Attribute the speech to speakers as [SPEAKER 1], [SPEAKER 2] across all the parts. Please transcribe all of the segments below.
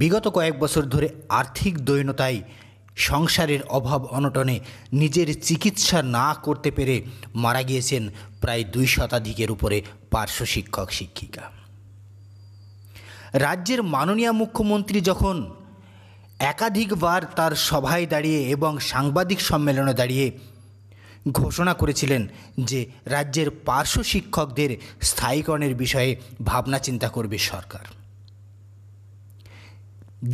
[SPEAKER 1] বিগত কয়েক বছর ধরে আর্থিক দৈন্যতায় সংসারের অভাব অনটনে নিজের চিকিৎসা না করতে পেরে মারা গিয়েছেন প্রায় দুই শতাধিকের উপরে পার্শ্ব শিক্ষক শিক্ষিকা রাজ্যের মাননীয় মুখ্যমন্ত্রী যখন একাধিকবার তার সভায় দাঁড়িয়ে এবং সাংবাদিক সম্মেলনে দাঁড়িয়ে ঘোষণা করেছিলেন যে রাজ্যের পার্শ্ব শিক্ষকদের স্থায়ীকরণের বিষয়ে ভাবনা চিন্তা করবে সরকার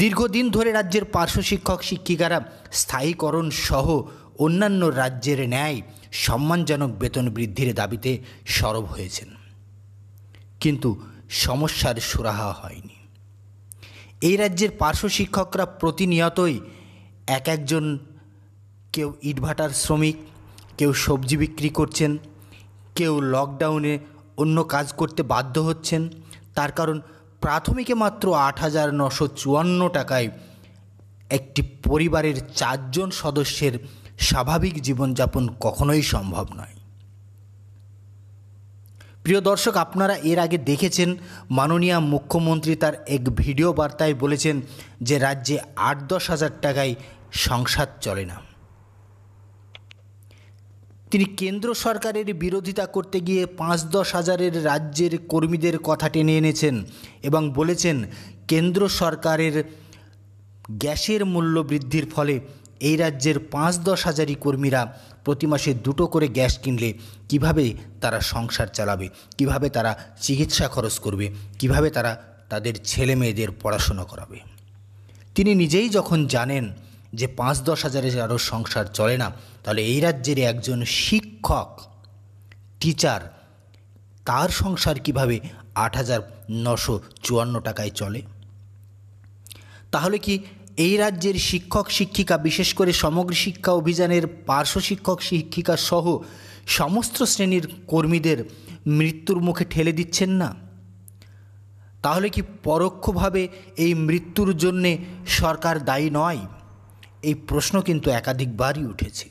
[SPEAKER 1] দীর্ঘদিন ধরে রাজ্যের পার্শ্ব শিক্ষক শিক্ষিকারা স্থায়ীকরণ সহ অন্যান্য রাজ্যের ন্যায় সম্মানজনক বেতন বৃদ্ধির দাবিতে সরব হয়েছেন কিন্তু সমস্যার সুরাহা হয়নি এই রাজ্যের পার্শ্ব শিক্ষকরা প্রতিনিয়তই এক একজন কেউ ইটভাটার শ্রমিক কেউ সবজি বিক্রি করছেন কেউ লকডাউনে অন্য কাজ করতে বাধ্য হচ্ছেন তার কারণ প্রাথমিকে মাত্র আট হাজার নশো চুয়ান্ন টাকায় একটি পরিবারের চারজন সদস্যের স্বাভাবিক জীবনযাপন কখনোই সম্ভব নয় প্রিয় দর্শক আপনারা এর আগে দেখেছেন মাননীয় মুখ্যমন্ত্রী তার এক ভিডিও বার্তায় বলেছেন যে রাজ্যে আট দশ হাজার টাকায় সংসার চলে না তিনি কেন্দ্র সরকারের বিরোধিতা করতে গিয়ে পাঁচ দশ হাজারের রাজ্যের কর্মীদের কথা টেনে এনেছেন এবং বলেছেন কেন্দ্র সরকারের গ্যাসের মূল্য বৃদ্ধির ফলে এই রাজ্যের পাঁচ দশ হাজারি কর্মীরা প্রতি মাসে দুটো করে গ্যাস কিনলে কিভাবে তারা সংসার চালাবে কিভাবে তারা চিকিৎসা খরচ করবে কিভাবে তারা তাদের ছেলে মেয়েদের পড়াশোনা করাবে তিনি নিজেই যখন জানেন যে পাঁচ দশ হাজারে আরও সংসার চলে না তাহলে এই রাজ্যের একজন শিক্ষক টিচার তার সংসার কিভাবে আট হাজার নশো চুয়ান্ন টাকায় চলে তাহলে কি এই রাজ্যের শিক্ষক শিক্ষিকা বিশেষ করে সমগ্র শিক্ষা অভিযানের পার্শ্ব শিক্ষক শিক্ষিকা সহ সমস্ত শ্রেণীর কর্মীদের মৃত্যুর মুখে ঠেলে দিচ্ছেন না তাহলে কি পরোক্ষভাবে এই মৃত্যুর জন্যে সরকার দায়ী নয় এই প্রশ্ন কিন্তু একাধিকবারই উঠেছে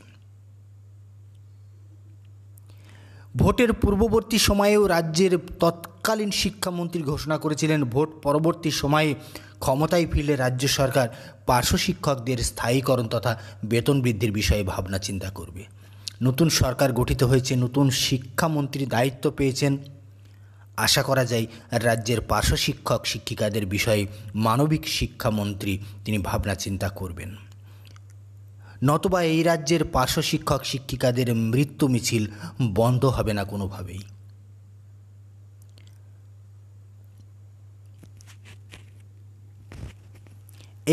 [SPEAKER 1] ভোটের পূর্ববর্তী সময়েও রাজ্যের তৎকালীন শিক্ষামন্ত্রী ঘোষণা করেছিলেন ভোট পরবর্তী সময়ে ক্ষমতায় ফিরলে রাজ্য সরকার পার্শ্ব শিক্ষকদের স্থায়ীকরণ তথা বেতন বৃদ্ধির বিষয়ে ভাবনা চিন্তা করবে নতুন সরকার গঠিত হয়েছে নতুন শিক্ষামন্ত্রী দায়িত্ব পেয়েছেন আশা করা যায় রাজ্যের পার্শ্ব শিক্ষক শিক্ষিকাদের বিষয়ে মানবিক শিক্ষামন্ত্রী তিনি ভাবনা চিন্তা করবেন নতবা এই রাজ্যের পার্শ্ব শিক্ষক শিক্ষিকাদের মৃত্যু মিছিল বন্ধ হবে না কোনোভাবেই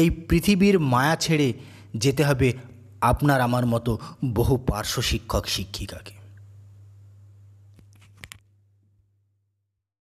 [SPEAKER 1] এই পৃথিবীর মায়া ছেড়ে যেতে হবে আপনার আমার মতো বহু পার্শ্ব শিক্ষক শিক্ষিকাকে